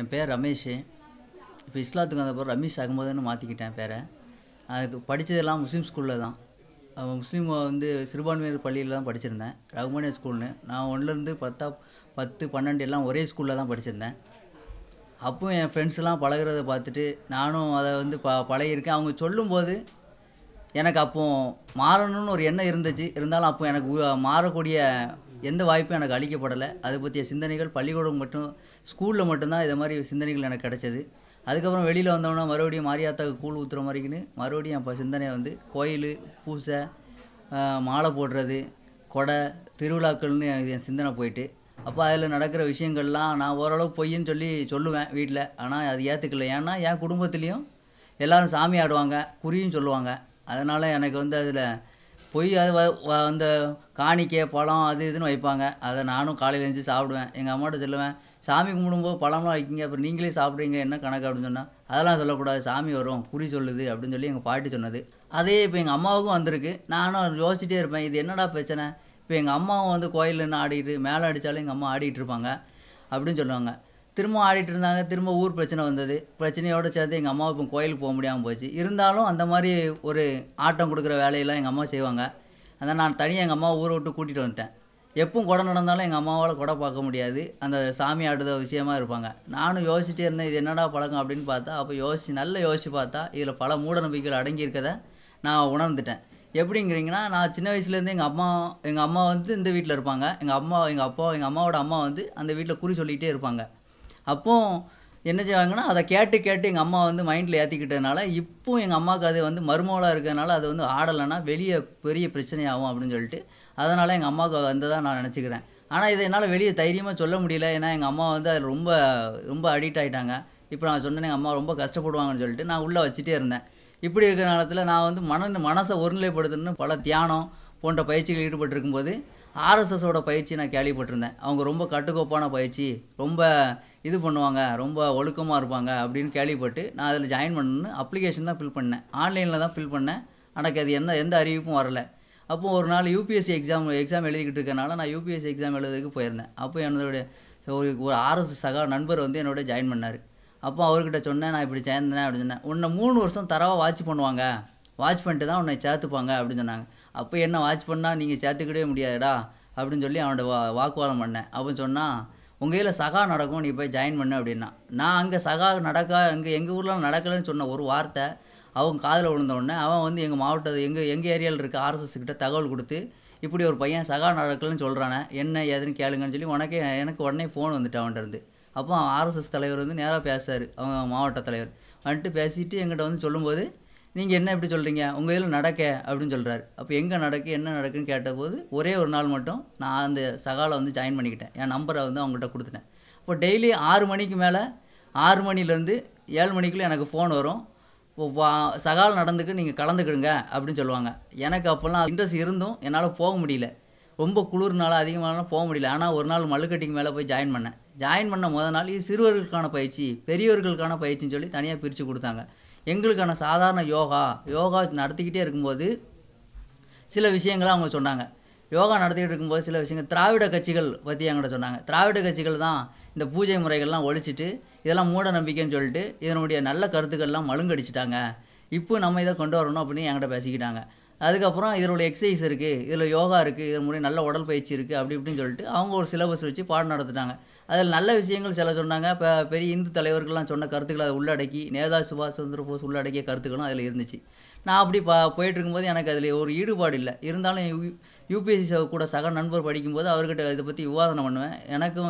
என் பேர் ரமேஷ் இப்போ இஸ்லாத்துக்கு வந்தப்போ ரமேஷ் அகமதுன்னு மாற்றிக்கிட்டேன் பேரை அதுக்கு படித்ததெல்லாம் முஸ்லீம் ஸ்கூலில் தான் முஸ்லீம் வந்து சிறுபான்மையினர் பள்ளியில் தான் படிச்சிருந்தேன் ரகுமானிய ஸ்கூல்னு நான் ஒன்றுலேருந்து பத்தா பத்து பன்னெண்டு எல்லாம் ஒரே ஸ்கூலில் தான் படிச்சிருந்தேன் அப்போ என் ஃப்ரெண்ட்ஸ்லாம் பழகிறத பார்த்துட்டு நானும் அதை வந்து ப பழகிருக்கேன் அவங்க சொல்லும்போது எனக்கு அப்போது மாறணும்னு ஒரு எண்ணம் இருந்துச்சு இருந்தாலும் அப்போ எனக்கு மாறக்கூடிய எந்த வாய்ப்பும் எனக்கு அளிக்கப்படலை அதை பற்றிய சிந்தனைகள் பள்ளிக்கூடம் மட்டும் ஸ்கூலில் மட்டும்தான் இதை மாதிரி சிந்தனைகள் எனக்கு கிடச்சிது அதுக்கப்புறம் வெளியில் வந்தோம்னா மறுபடியும் மாரியாத்தா கூழ் ஊற்றுற மாதிரிக்குன்னு மறுபடியும் அப்போ சிந்தனை வந்து கோயில் பூசை மாலை போடுறது கொடை திருவிழாக்கள்னு என் சிந்தனை போயிட்டு அப்போ அதில் நடக்கிற விஷயங்கள்லாம் நான் ஓரளவு பொய்ன்னு சொல்லி சொல்லுவேன் வீட்டில் ஆனால் அது ஏற்றுக்கல ஏன்னா என் குடும்பத்துலேயும் எல்லோரும் சாமி ஆடுவாங்க குறியும் சொல்லுவாங்க அதனால் எனக்கு வந்து அதில் போய் அது வ அந்த காணிக்கை பழம் அது இதுன்னு வைப்பாங்க அதை நானும் காலையில் எழுந்து சாப்பிடுவேன் எங்கள் அம்மாட்ட சொல்லுவேன் சாமி கும்பிடும்போது பழம்லாம் வைக்கிங்க அப்புறம் நீங்களே சாப்பிட்றீங்க என்ன கணக்கு அப்படின்னு சொன்னால் அதெல்லாம் சொல்லக்கூடாது சாமி வரும் குறி சொல்லுது அப்படின்னு சொல்லி எங்கள் பாட்டி சொன்னது அதே இப்போ எங்கள் அம்மாவுக்கும் வந்திருக்கு நானும் யோசிச்சிட்டே இருப்பேன் இது என்னடா பிரச்சனை இப்போ எங்கள் அம்மாவும் வந்து கோயிலில் என்ன மேலே அடித்தாலும் எங்கள் அம்மா ஆடிக்கிட்டு இருப்பாங்க அப்படின்னு சொல்லுவாங்க திரும்ப ஆடிட்டு இருந்தாங்க திரும்ப ஊர் பிரச்சனை வந்தது பிரச்சனையோடு சேர்த்து எங்கள் இப்போ கோயிலுக்கு போக முடியாமல் போச்சு இருந்தாலும் அந்த மாதிரி ஒரு ஆட்டம் கொடுக்குற வேலையெல்லாம் எங்கள் அம்மா செய்வாங்க அதான் நான் தனியாக எங்கள் அம்மா ஊரை விட்டு கூட்டிகிட்டு வந்துட்டேன் எப்பவும் குடம் நடந்தாலும் எங்கள் அம்மாவால் குடை பார்க்க முடியாது அந்த சாமி ஆடுத விஷயமா இருப்பாங்க நானும் யோசிச்சுட்டே இருந்தேன் இது என்னடா பழக்கம் அப்படின்னு பார்த்தா அப்போ யோசிச்சு நல்லா யோசிச்சு பார்த்தா இதில் பல மூட நம்பிக்கைகள் அடங்கியிருக்கதை நான் உணர்ந்துட்டேன் எப்படிங்கிறீங்கன்னா நான் சின்ன வயசுலேருந்து எங்கள் அம்மா எங்கள் அம்மா வந்து இந்த வீட்டில் இருப்பாங்க எங்கள் அம்மா எங்கள் அப்பா எங்கள் அம்மாவோட அம்மா வந்து அந்த வீட்டில் குறி சொல்லிகிட்டே இருப்பாங்க அப்போது என்ன செய்வாங்கன்னா அதை கேட்டு கேட்டு எங்கள் அம்மா வந்து மைண்டில் ஏற்றிக்கிட்டதுனால இப்போ எங்கள் அம்மாவுக்கு அது வந்து மருமகளாக இருக்கிறதுனால அது வந்து ஆடலைன்னா வெளியே பெரிய பிரச்சனை ஆகும் அப்படின்னு சொல்லிட்டு அதனால் எங்கள் அம்மாவுக்கு வந்ததாக நான் நினச்சிக்கிறேன் ஆனால் இதை என்னால் வெளியே தைரியமாக சொல்ல முடியல ஏன்னா எங்கள் அம்மா வந்து அது ரொம்ப ரொம்ப அடிக்ட் ஆகிட்டாங்க இப்போ நான் சொன்னேன் எங்கள் அம்மா ரொம்ப கஷ்டப்படுவாங்கன்னு சொல்லிட்டு நான் உள்ளே வச்சுட்டே இருந்தேன் இப்படி இருக்கிற நேரத்தில் நான் வந்து மன மனசை ஒருநிலைப்படுத்தணும்னு பல தியானம் போன்ற பயிற்சிகள் ஈடுபட்டிருக்கும்போது ஆர்எஸ்எஸோட பயிற்சி நான் கேள்விப்பட்டிருந்தேன் அவங்க ரொம்ப கட்டுக்கோப்பான பயிற்சி ரொம்ப இது பண்ணுவாங்க ரொம்ப ஒழுக்கமாக இருப்பாங்க அப்படின்னு கேள்விப்பட்டு நான் அதில் ஜாயின் பண்ணணும்னு அப்ளிகேஷன் தான் ஃபில் பண்ணேன் ஆன்லைனில் தான் ஃபில் பண்ணேன் எனக்கு அது என்ன எந்த அறிவிப்பும் வரலை அப்போது ஒரு நாள் யூபிஎஸ்சி எக்ஸாம் எக்ஸாம் எழுதிக்கிட்டு இருக்கனால நான் யூபிஎஸ்சி எக்ஸாம் எழுதுறதுக்கு போயிருந்தேன் அப்போ என்னோட ஒரு ஒரு ஆர்எஸ் சகா நண்பர் வந்து என்னோட ஜாயின் பண்ணார் அப்போ அவர்கிட்ட சொன்னேன் நான் இப்படி சேர்ந்தேன் அப்படின்னு சொன்னேன் உன்னை மூணு வருஷம் தரவாக வாட்ச் பண்ணுவாங்க வாட்ச் பண்ணிட்டு தான் உன்னை சேர்த்துப்பாங்க அப்படின்னு சொன்னாங்க அப்போ என்ன வாட்ச் பண்ணால் நீங்கள் சேர்த்துக்கிடவே முடியாதுடா அப்படின்னு சொல்லி அவனோட வா வாக்குவாதம் பண்ணேன் அப்படின்னு சொன்னால் உங்கள் கையில் சகா நடக்கும் நீ போய் ஜாயின் பண்ணு அப்படின்னா நான் அங்கே சகா நடக்கா அங்கே எங்கள் ஊரில் நடக்கலைன்னு சொன்ன ஒரு வார்த்தை அவங்க காதில் உடனே அவன் வந்து எங்கள் மாவட்டத்தை எங்கள் எங்கள் ஏரியாவில் இருக்க ஆர்எஸ்எஸ்கிட்ட தகவல் கொடுத்து இப்படி ஒரு பையன் சகா நடக்கலன்னு சொல்கிறானே என்ன ஏதுன்னு கேளுங்கன்னு சொல்லி உனக்கே எனக்கு உடனே ஃபோன் வந்துட்டு அவன்கிட்டருந்து அப்போ ஆர்எஸ்எஸ் தலைவர் வந்து நேராக பேசுகிறார் அவங்க மாவட்ட தலைவர் வந்துட்டு பேசிட்டு எங்கிட்ட வந்து சொல்லும்போது நீங்கள் என்ன இப்படி சொல்கிறீங்க உங்கள் இதில் நடக்க அப்படின்னு சொல்கிறாரு அப்போ எங்கே நடக்கு என்ன நடக்குன்னு கேட்டபோது ஒரே ஒரு நாள் மட்டும் நான் அந்த சகாலை வந்து ஜாயின் பண்ணிக்கிட்டேன் என் நம்பரை வந்து அவங்ககிட்ட கொடுத்துட்டேன் இப்போ டெய்லி ஆறு மணிக்கு மேலே ஆறு மணிலேருந்து ஏழு மணிக்குள்ளே எனக்கு ஃபோன் வரும் இப்போ சகால் நடந்துக்கு நீங்கள் கலந்துக்கிடுங்க அப்படின்னு சொல்லுவாங்க எனக்கு அப்போல்லாம் இன்ட்ரெஸ்ட் இருந்தும் என்னால் போக முடியல ரொம்ப குளிர்னால அதிகமானாலும் போக முடியல ஆனால் ஒரு நாள் மல்லுக்கட்டிக்கு மேலே போய் ஜாயின் பண்ணேன் ஜாயின் பண்ண முத நாள் இது சிறுவர்களுக்கான பயிற்சி பெரியவர்களுக்கான பயிற்சின்னு சொல்லி தனியாக பிரித்து கொடுத்தாங்க எங்களுக்கான சாதாரண யோகா யோகா நடத்திக்கிட்டே இருக்கும்போது சில விஷயங்களை அவங்க சொன்னாங்க யோகா நடத்திக்கிட்டு இருக்கும்போது சில விஷயங்கள் திராவிட கட்சிகள் பற்றி என்கிட்ட சொன்னாங்க திராவிட கட்சிகள் தான் இந்த பூஜை முறைகள்லாம் ஒழிச்சிட்டு இதெல்லாம் மூட நம்பிக்கைன்னு சொல்லிட்டு இதனுடைய நல்ல கருத்துக்கள்லாம் மழுங்கடிச்சிட்டாங்க இப்போ நம்ம இதை கொண்டு வரணும் அப்படின்னு என்கிட்ட பேசிக்கிட்டாங்க அதுக்கப்புறம் உள்ள எக்ஸசைஸ் இருக்குது இதில் யோகா இருக்குது இதன் முறை நல்ல உடற்பயிற்சி இருக்குது அப்படி இப்படின்னு சொல்லிட்டு அவங்க ஒரு சிலபஸ் வச்சு பாடம் நடத்துட்டாங்க அதில் நல்ல விஷயங்கள் சில சொன்னாங்க இப்போ பெரிய இந்து தலைவர்கள்லாம் சொன்ன கருத்துக்களை உள்ளடக்கி நேதா சுபாஷ் சந்திர போஸ் உள்ளடக்கிய கருத்துக்களும் அதில் இருந்துச்சு நான் அப்படி பா போயிட்டு இருக்கும்போது எனக்கு அதில் ஒரு ஈடுபாடு இல்லை இருந்தாலும் யூபிஎஸ்சி கூட சக நண்பர் படிக்கும்போது அவர்கிட்ட இதை பற்றி விவாதனை பண்ணுவேன் எனக்கும்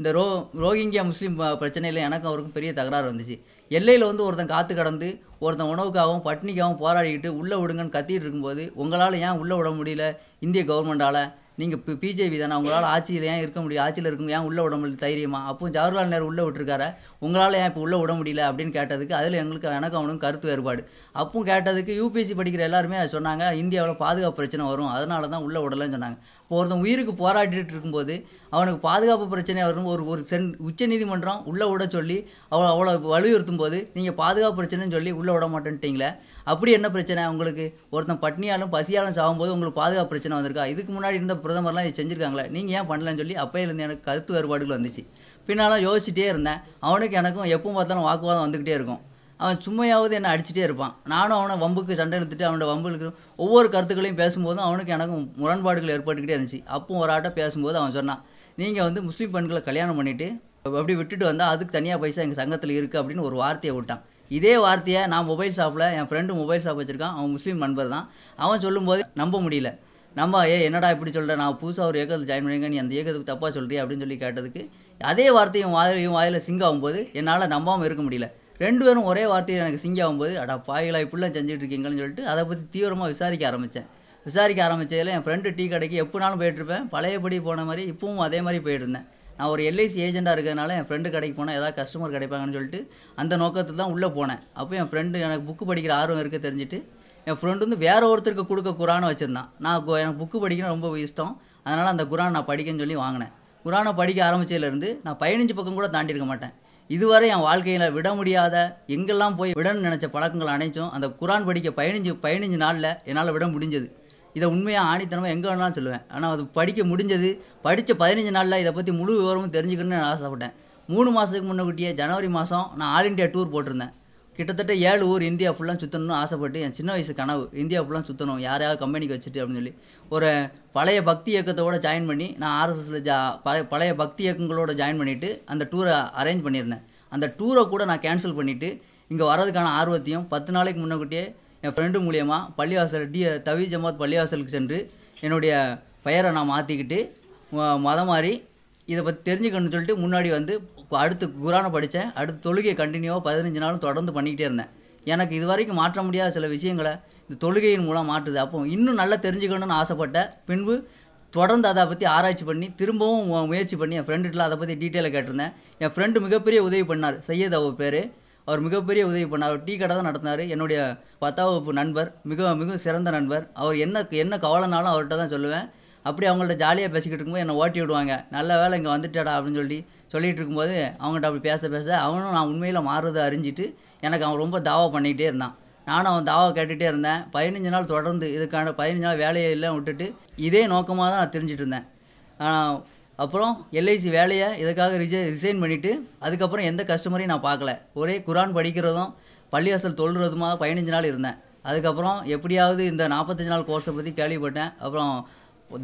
இந்த ரோ ரோஹிங்கியா முஸ்லீம் பிரச்சனையில் எனக்கும் அவருக்கும் பெரிய தகராறு வந்துச்சு எல்லையில் வந்து ஒருத்தன் காத்து கடந்து ஒருத்தன் உணவுக்காகவும் பட்னிக்காகவும் போராடிக்கிட்டு உள்ளே விடுங்கன்னு கத்திட்டு இருக்கும்போது உங்களால் ஏன் உள்ளே விட முடியல இந்திய கவர்மெண்டால் நீங்கள் இப்போ பிஜேபி தானே உங்களால் ஆட்சியில் ஏன் இருக்க முடியும் ஆட்சியில் இருக்கும் ஏன் உள்ளே விட முடியல தைரியமா அப்போ ஜவஹர்லால் நேரு உள்ளே விட்டுருக்காரு உங்களால் ஏன் இப்போ உள்ளே விட முடியல அப்படின்னு கேட்டதுக்கு அதில் எங்களுக்கு எனக்கு அவனுக்கு கருத்து வேறுபாடு அப்பவும் கேட்டதுக்கு யூபிஎஸ்சி படிக்கிற எல்லாருமே சொன்னாங்க இந்தியாவில் பாதுகாப்பு பிரச்சனை வரும் அதனால தான் உள்ளே விடலன்னு சொன்னாங்க இப்போ ஒருத்தன் உயிருக்கு போராடிட்டு இருக்கும்போது அவனுக்கு பாதுகாப்பு பிரச்சனை வரும் ஒரு ஒரு சென் உச்சநீதிமன்றம் உள்ளே விட சொல்லி அவ்வளோ அவ்வளோ வலியுறுத்தும் போது நீங்கள் பாதுகாப்பு பிரச்சனைன்னு சொல்லி உள்ளே விட மாட்டேன்ட்டிங்களே அப்படி என்ன பிரச்சனை உங்களுக்கு ஒருத்தன் பட்னியாலும் பசியாலும் சாகும்போது உங்களுக்கு பாதுகாப்பு பிரச்சனை வந்திருக்கா இதுக்கு முன்னாடி இருந்த பிரதமர்லாம் இது செஞ்சுருக்காங்களே நீங்கள் ஏன் பண்ணலன்னு சொல்லி அப்போயிலேருந்து எனக்கு கருத்து வேறுபாடுகள் வந்துச்சு பின்னாலும் யோசிச்சுட்டே இருந்தேன் அவனுக்கு எனக்கும் எப்பவும் பார்த்தாலும் வாக்குவாதம் வந்துக்கிட்டே இருக்கும் அவன் சும்மையாவது என்னை அடிச்சுட்டே இருப்பான் நானும் அவனை வம்புக்கு சண்டை எடுத்துட்டு அவனோட வம்புக்கு ஒவ்வொரு கருத்துக்களையும் பேசும்போதும் அவனுக்கு எனக்கும் முரண்பாடுகள் ஏற்பட்டுக்கிட்டே இருந்துச்சு அப்போ ஒரு ஆட்டம் பேசும்போது அவன் சொன்னான் நீங்கள் வந்து முஸ்லீம் பெண்களை கல்யாணம் பண்ணிவிட்டு அப்படி விட்டுட்டு வந்தால் அதுக்கு தனியாக பைசா எங்கள் சங்கத்தில் இருக்குது அப்படின்னு ஒரு வார்த்தையை விட்டான் இதே வார்த்தையை நான் மொபைல் ஷாப்பில் என் ஃப்ரெண்டு மொபைல் ஷாப் வச்சுருக்கான் அவன் முஸ்லீம் நண்பர் தான் அவன் சொல்லும்போது நம்ப முடியல நம்ம ஏ என்னடா இப்படி சொல்கிற நான் புதுசாக ஒரு ஏக்கத்தில் ஜாயின் பண்ணிங்க நீ அந்த ஏகத்துக்கு தப்பாக சொல்கிறீ அப்படின்னு சொல்லி கேட்டதுக்கு அதே வார்த்தையும் வாயிலையும் வாயில் சிங்க் ஆகும்போது என்னால் நம்பாமல் இருக்க முடியல ரெண்டு பேரும் ஒரே வார்த்தையில் எனக்கு சிங்க் ஆகும்போது அடா பாய்களா இப்படிலாம் செஞ்சுட்டு இருக்கீங்கன்னு சொல்லிட்டு அதை பற்றி தீவிரமாக விசாரிக்க ஆரம்பித்தேன் விசாரிக்க ஆரம்பித்ததில் என் ஃப்ரெண்டு டீ கடைக்கு எப்போனாலும் போயிட்டுருப்பேன் பழையபடி போன மாதிரி இப்பவும் அதே மாதிரி போயிட்டுருந்தேன் நான் ஒரு எல்ஐசி ஏஜெண்ட்டாக இருக்கிறதுனால என் ஃப்ரெண்டு கடைக்கு போனால் ஏதாவது கஸ்டமர் கிடைப்பாங்கன்னு சொல்லிட்டு அந்த நோக்கத்தில் தான் உள்ளே போனேன் அப்போ என் ஃப்ரெண்டு எனக்கு புக்கு படிக்கிற ஆர்வம் இருக்க தெரிஞ்சுட்டு என் ஃப்ரெண்டு வந்து வேற ஒருத்தருக்கு கொடுக்க குரானை வச்சுருந்தான் நான் எனக்கு புக்கு படிக்கணும் ரொம்ப இஷ்டம் அதனால் அந்த குரான் நான் படிக்கன்னு சொல்லி வாங்கினேன் குரானை படிக்க ஆரம்பிச்சதுலேருந்து நான் பதினஞ்சு பக்கம் கூட தாண்டியிருக்க மாட்டேன் இதுவரை என் வாழ்க்கையில் விட முடியாத எங்கெல்லாம் போய் விடணும்னு நினச்ச பழக்கங்கள் அனைத்தும் அந்த குரான் படிக்க பதினஞ்சு பதினஞ்சு நாளில் என்னால் விட முடிஞ்சது இதை உண்மையாக ஆணித்தனமாக எங்கே வேணாலும் சொல்லுவேன் ஆனால் அது படிக்க முடிஞ்சது படித்த பதினஞ்சு நாளில் இதை பற்றி முழு விவரமும் தெரிஞ்சுக்கணும்னு நான் ஆசைப்பட்டேன் மூணு மாதத்துக்கு முன்னக்கூட்டியே ஜனவரி மாதம் நான் ஆல் இண்டியா டூர் போட்டிருந்தேன் கிட்டத்தட்ட ஏழு ஊர் இந்தியா ஃபுல்லாக சுற்றணும்னு ஆசைப்பட்டு என் சின்ன வயசு கனவு இந்தியா ஃபுல்லாக சுற்றணும் யாரையாவது கம்பெனிக்கு வச்சுட்டு அப்படின்னு சொல்லி ஒரு பழைய பக்தி இயக்கத்தோடு ஜாயின் பண்ணி நான் ஆர்எஸ்எஸில் ஜா பழைய பழைய பக்தி இயக்கங்களோட ஜாயின் பண்ணிவிட்டு அந்த டூரை அரேஞ்ச் பண்ணியிருந்தேன் அந்த டூரை கூட நான் கேன்சல் பண்ணிவிட்டு இங்கே வரதுக்கான ஆர்வத்தையும் பத்து நாளைக்கு முன்னக்கூட்டியே என் ஃப்ரெண்டு மூலியமாக பள்ளிவாசல் டி தவி ஜமாத் பள்ளிவாசலுக்கு சென்று என்னுடைய பெயரை நான் மாற்றிக்கிட்டு மதம் மாறி இதை பற்றி தெரிஞ்சுக்கணும்னு சொல்லிட்டு முன்னாடி வந்து அடுத்து குரானை படித்தேன் அடுத்து தொழுகையை கண்டினியூவாக பதினஞ்சு நாளும் தொடர்ந்து பண்ணிக்கிட்டே இருந்தேன் எனக்கு இது வரைக்கும் மாற்ற முடியாத சில விஷயங்களை இந்த தொழுகையின் மூலம் மாற்றுது அப்போ இன்னும் நல்லா தெரிஞ்சுக்கணும்னு ஆசைப்பட்ட பின்பு தொடர்ந்து அதை பற்றி ஆராய்ச்சி பண்ணி திரும்பவும் முயற்சி பண்ணி என் ஃப்ரெண்டுகிட்டலாம் அதை பற்றி டீட்டெயிலாக கேட்டிருந்தேன் என் ஃப்ரெண்டு மிகப்பெரிய உதவி பண்ணார் சையத் பேர் அவர் மிகப்பெரிய உதவி பண்ணார் அவர் டீ கடை தான் நடத்தினார் என்னுடைய பத்தாம் வகுப்பு நண்பர் மிக மிக சிறந்த நண்பர் அவர் என்ன என்ன கவலைனாலும் அவர்கிட்ட தான் சொல்லுவேன் அப்படி அவங்கள்ட்ட ஜாலியாக பேசிக்கிட்டு இருக்கும்போது என்னை ஓட்டி விடுவாங்க நல்ல வேலை இங்கே வந்துட்டாடா அப்படின்னு சொல்லி சொல்லிகிட்டு இருக்கும்போது அவங்கள்ட்ட அப்படி பேச பேச அவனும் நான் உண்மையில் மாறுறதை அறிஞ்சிட்டு எனக்கு அவன் ரொம்ப தாவா பண்ணிக்கிட்டே இருந்தான் நானும் அவன் தாவா கேட்டுகிட்டே இருந்தேன் பதினஞ்சு நாள் தொடர்ந்து இதுக்கான பதினஞ்சு நாள் இல்லை விட்டுட்டு இதே நோக்கமாக தான் நான் தெரிஞ்சிட்டு இருந்தேன் அப்புறம் எல்ஐசி வேலையை இதுக்காக ரிஜை ரிசைன் பண்ணிவிட்டு அதுக்கப்புறம் எந்த கஸ்டமரையும் நான் பார்க்கல ஒரே குரான் படிக்கிறதும் பள்ளிவாசல் தொழுறதுமாக பதினஞ்சு நாள் இருந்தேன் அதுக்கப்புறம் எப்படியாவது இந்த நாற்பத்தஞ்சு நாள் கோர்ஸை பற்றி கேள்விப்பட்டேன் அப்புறம்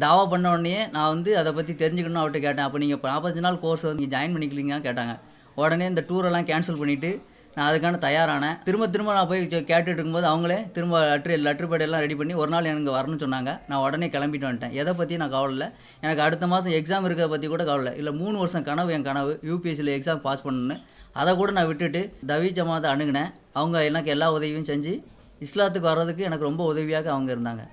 தாவா பண்ண உடனே நான் வந்து அதை பற்றி தெரிஞ்சுக்கணும் அவர்கிட்ட கேட்டேன் அப்போ நீங்கள் இப்போ நாற்பத்தஞ்சு நாள் கோர்ஸை வந்து ஜாயின் பண்ணிக்கலீங்கன்னு கேட்டாங்க உடனே இந்த டூரெல்லாம் கேன்சல் பண்ணிவிட்டு நான் அதுக்கான தயாரானேன் திரும்ப திரும்ப நான் போய் கேட்டுட்டு இருக்கும்போது அவங்களே திரும்ப லெட்ரு லெட்ரு எல்லாம் ரெடி பண்ணி ஒரு நாள் எனக்கு வரணும்னு சொன்னாங்க நான் உடனே கிளம்பிட்டு வந்துட்டேன் எதை பற்றி நான் கவலை இல்லை எனக்கு அடுத்த மாதம் எக்ஸாம் இருக்கிறத பற்றி கூட கவலை இல்லை மூணு வருஷம் கனவு என் கனவு யூபிஎஸ்சியில் எக்ஸாம் பாஸ் பண்ணணும்னு அதை கூட நான் விட்டுட்டு தவி ஜமாத்தை அணுகினேன் அவங்க எனக்கு எல்லா உதவியும் செஞ்சு இஸ்லாத்துக்கு வர்றதுக்கு எனக்கு ரொம்ப உதவியாக அவங்க இருந்தாங்க